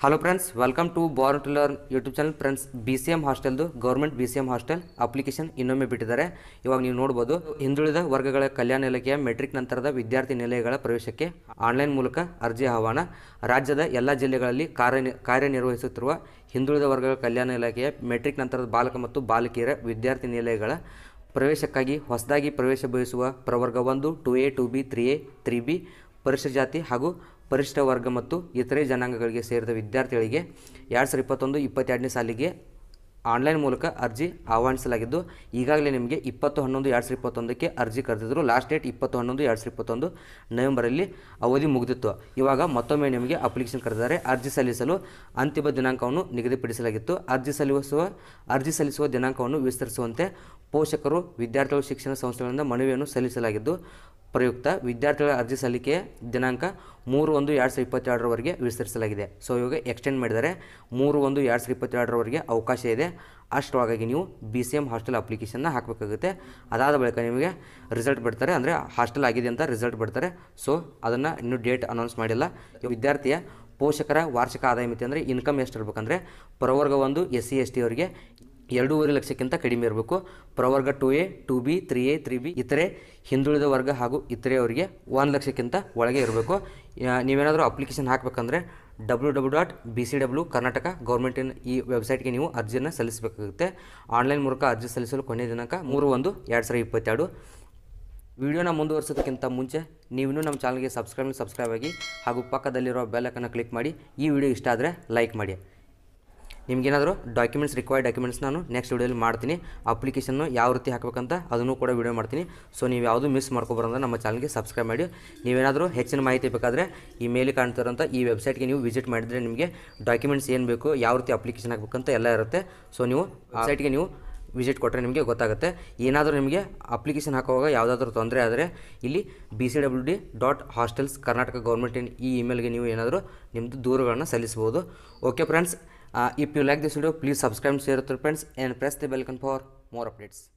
Hello friends welcome to born to learn YouTube channel friends B C M ಹಾಸ್ಟೆಲ್ದು government B C M hostel application ಇನ್ನೊಮ್ಮೆ ಬಿಟ್ಟಿದ್ದಾರೆ ಇವಾಗ ನೀವು ನೋಡ್ಬೋದು ಹಿಂದುಳಿದ ವರ್ಗಗಳ ಕಲ್ಯಾಣ ಇಲಾಖೆಯ ಮೆಟ್ರಿಕ್ ನಂತರದ ವಿದ್ಯಾರ್ಥಿ ನಿಲಯಗಳ ಪ್ರವೇಶಕ್ಕೆ ಆನ್ಲೈನ್ ಮೂಲಕ ಅರ್ಜಿ ಆಹ್ವಾನ ರಾಜ್ಯದ ಎಲ್ಲ ಜಿಲ್ಲೆಗಳಲ್ಲಿ ಕಾರ್ಯ ಕಾರ್ಯನಿರ್ವಹಿಸುತ್ತಿರುವ ಹಿಂದುಳಿದ ವರ್ಗಗಳ ಕಲ್ಯಾಣ ಇಲಾಖೆಯ ಮೆಟ್ರಿಕ್ ನಂತರದ ಬಾಲಕ ಮತ್ತು ಬಾಲಕಿಯರ ವಿದ್ಯಾರ್ಥಿ ನಿಲಯಗಳ ಪ್ರವೇಶಕ್ಕಾಗಿ ಹೊಸದಾಗಿ ಪ್ರವೇಶ ಬಯಸುವ ಪ್ರವರ್ಗ ಒಂದು two A two B three A three B ಪರಿಶಿಷ್ಟ ಜಾತಿ ಹಾಗೂ ಪರಿಶಿಷ್ಟ ವರ್ಗ ಮತ್ತು ಇತರೆ ಜನಾಂಗಗಳಿಗೆ ಸೇರಿದ ವಿದ್ಯಾರ್ಥಿಗಳಿಗೆ ಎರಡು ಸಾವಿರದ ಇಪ್ಪತ್ತೊಂದು ಇಪ್ಪತ್ತೆರಡನೇ ಸಾಲಿಗೆ ಆನ್ಲೈನ್ ಮೂಲಕ ಅರ್ಜಿ ಆಹ್ವಾನಿಸಲಾಗಿದ್ದು ಈಗಾಗಲೇ ನಿಮಗೆ ಇಪ್ಪತ್ತು ಹನ್ನೊಂದು ಎರಡು ಸಾವಿರದ ಇಪ್ಪತ್ತೊಂದಕ್ಕೆ ಅರ್ಜಿ ಕರೆದಿದ್ದರು ಲಾಸ್ಟ್ ಡೇಟ್ ಇಪ್ಪತ್ತು ಹನ್ನೊಂದು ಎರಡು ಸಾವಿರದ ಇಪ್ಪತ್ತೊಂದು ನವೆಂಬರಲ್ಲಿ ಅವಧಿ ಮುಗಿದಿತ್ತು ಇವಾಗ ಮತ್ತೊಮ್ಮೆ ನಿಮಗೆ ಅಪ್ಲಿಕೇಶನ್ ಕರೆದಿದ್ದಾರೆ ಅರ್ಜಿ ಸಲ್ಲಿಸಲು ಅಂತಿಮ ದಿನಾಂಕವನ್ನು ನಿಗದಿಪಡಿಸಲಾಗಿತ್ತು ಅರ್ಜಿ ಸಲ್ಲಿಸುವ ಅರ್ಜಿ ಸಲ್ಲಿಸುವ ದಿನಾಂಕವನ್ನು ವಿಸ್ತರಿಸುವಂತೆ ಪೋಷಕರು ವಿದ್ಯಾರ್ಥಿಗಳು ಶಿಕ್ಷಣ ಸಂಸ್ಥೆಗಳಿಂದ ಮನವಿಯನ್ನು ಸಲ್ಲಿಸಲಾಗಿದ್ದು ಪ್ರಯುಕ್ತ ವಿದ್ಯಾರ್ಥಿಗಳ ಅರ್ಜಿ ಸಲ್ಲಿಕೆ ದಿನಾಂಕ ಮೂರು ಒಂದು ಎರಡು ಸಾವಿರದ ಇಪ್ಪತ್ತೆರಡರವರೆಗೆ ವಿಸ್ತರಿಸಲಾಗಿದೆ ಸೊ ಇವಾಗ ಎಕ್ಸ್ಟೆಂಡ್ ಮಾಡಿದರೆ ಮೂರು ಒಂದು ಎರಡು ಸಾವಿರದ ಇಪ್ಪತ್ತೆರಡರವರೆಗೆ ಅವಕಾಶ ಇದೆ ಅಷ್ಟರೊಳಗಾಗಿ ನೀವು ಬಿ ಸಿ ಎಮ್ ಹಾಸ್ಟೆಲ್ ಅಪ್ಲಿಕೇಶನ್ನ ಹಾಕಬೇಕಾಗುತ್ತೆ ಅದಾದ ಬಳಿಕ ನಿಮಗೆ ರಿಸಲ್ಟ್ ಬಿಡ್ತಾರೆ ಅಂದರೆ ಹಾಸ್ಟೆಲ್ ಆಗಿದೆ ಅಂತ ರಿಸಲ್ಟ್ ಬಿಡ್ತಾರೆ ಸೊ ಅದನ್ನು ಇನ್ನೂ ಡೇಟ್ ಅನೌನ್ಸ್ ಮಾಡಿಲ್ಲ ವಿದ್ಯಾರ್ಥಿಯ ಪೋಷಕರ ವಾರ್ಷಿಕ ಆದಾಯ ಮಿತಿ ಅಂದರೆ ಇನ್ಕಮ್ ಎಷ್ಟಿರ್ಬೇಕಂದ್ರೆ ಪ್ರವರ್ಗ ಒಂದು ಎಸ್ ಸಿ ಎಸ್ ಟಿ ಅವರಿಗೆ ಎರಡೂವರೆ ಲಕ್ಷಕ್ಕಿಂತ ಕಡಿಮೆ ಇರಬೇಕು ಪ್ರವರ್ಗ two A two B three A three B ಇತರೆ ಹಿಂದುಳಿದ ವರ್ಗ ಹಾಗೂ ಇತರೆ ಅವರಿಗೆ ಒಂದು ಲಕ್ಷಕ್ಕಿಂತ ಒಳಗೆ ಇರಬೇಕು ನೀವೇನಾದರೂ ಅಪ್ಲಿಕೇಶನ್ ಹಾಕಬೇಕಂದ್ರೆ W W dot B C W Karnataka ಗೌರ್ಮೆಂಟಿನ ಈ ವೆಬ್ಸೈಟ್ಗೆ ನೀವು ಅರ್ಜಿಯನ್ನು ಸಲ್ಲಿಸಬೇಕಾಗುತ್ತೆ ಆನ್ಲೈನ್ ಮೂಲಕ ಅರ್ಜಿ ಸಲ್ಲಿಸಲು ಕೊನೆಯ ದಿನಾಂಕ ಮೂರು ಒಂದು ಎರಡು ಸಾವಿರದ ಇಪ್ಪತ್ತೆರಡು ವಿಡಿಯೋನ ಮುಂದುವರಿಸೋದಕ್ಕಿಂತ ಮುಂಚೆ ನೀವು ನಮ್ಮ ಚಾನಲ್ಗೆ ಸಬ್ಸ್ಕ್ರೈಬ್ ಸಬ್ಸ್ಕ್ರೈಬ್ ಆಗಿ ಹಾಗೂ ಪಕ್ಕದಲ್ಲಿರೋ ಬೆಲ್ಲಕ್ಕನ್ನು ಕ್ಲಿಕ್ ಮಾಡಿ ಈ ವಿಡಿಯೋ ಇಷ್ಟ ಆದರೆ ಲೈಕ್ ಮಾಡಿ ನಿಮಗೇನಾದರೂ ಡಾಕ್ಯುಮೆಂಟ್ಸ್ ರಿಕ್ವೈರ್ಡ್ ಡಾಕ್ಯುಮೆಂಟ್ಸ್ ನಾನು ನೆಕ್ಸ್ಟ್ ವೀಡಿಯೋಲಿ ಮಾಡ್ತೀನಿ ಅಪ್ಲಿಕೇಶನ್ನು ಯಾವ ರೀತಿ ಹಾಕಬೇಕಂತ ಅದನ್ನು ಕೂಡ ವೀಡಿಯೋ ಮಾಡ್ತೀನಿ ಸೊ ನೀವು ಯಾವುದು ಮಿಸ್ ಮಾಡ್ಕೊಬಾರಂದ್ರೆ ನಮ್ಮ ಚಾನಲ್ಗೆ ಸಬ್ಸ್ಕ್ರೈಬ್ ಮಾಡಿ ನೀವೇನಾದರೂ ಹೆಚ್ಚಿನ ಮಾಹಿತಿ ಬೇಕಾದರೆ ಈ ಮೇಲೆ ಕಾಣ್ತಿರೋಂಥ ಈ ವೆಬ್ಸೈಟ್ಗೆ ನೀವು ವಿಸಿಟ್ ಮಾಡಿದರೆ ನಿಮಗೆ ಡಾಕ್ಯುಮೆಂಟ್ಸ್ ಏನು ಬೇಕು ಯಾವ ರೀತಿ ಅಪ್ಲಿಕೇಶನ್ ಹಾಕಬೇಕಂತ ಎಲ್ಲ ಇರುತ್ತೆ ಸೊ ನೀವು ವೆಬ್ಸೈಟ್ಗೆ ನೀವು ವಿಸಿಟ್ ಕೊಟ್ಟರೆ ನಿಮಗೆ ಗೊತ್ತಾಗುತ್ತೆ ಏನಾದರೂ ನಿಮಗೆ ಅಪ್ಲಿಕೇಶನ್ ಹಾಕುವಾಗ ಯಾವುದಾದ್ರೂ ತೊಂದರೆ ಆದರೆ ಇಲ್ಲಿ B C W D dot hostels Karnataka government ಈ ಇಮೇಲ್ಗೆ ನೀವು ಏನಾದರೂ ನಿಮ್ಮದು ದೂರುಗಳನ್ನು ಸಲ್ಲಿಸ್ಬೋದು okay friends Uh, if you like this video, please subscribe, share with your friends and press the bell icon for more updates.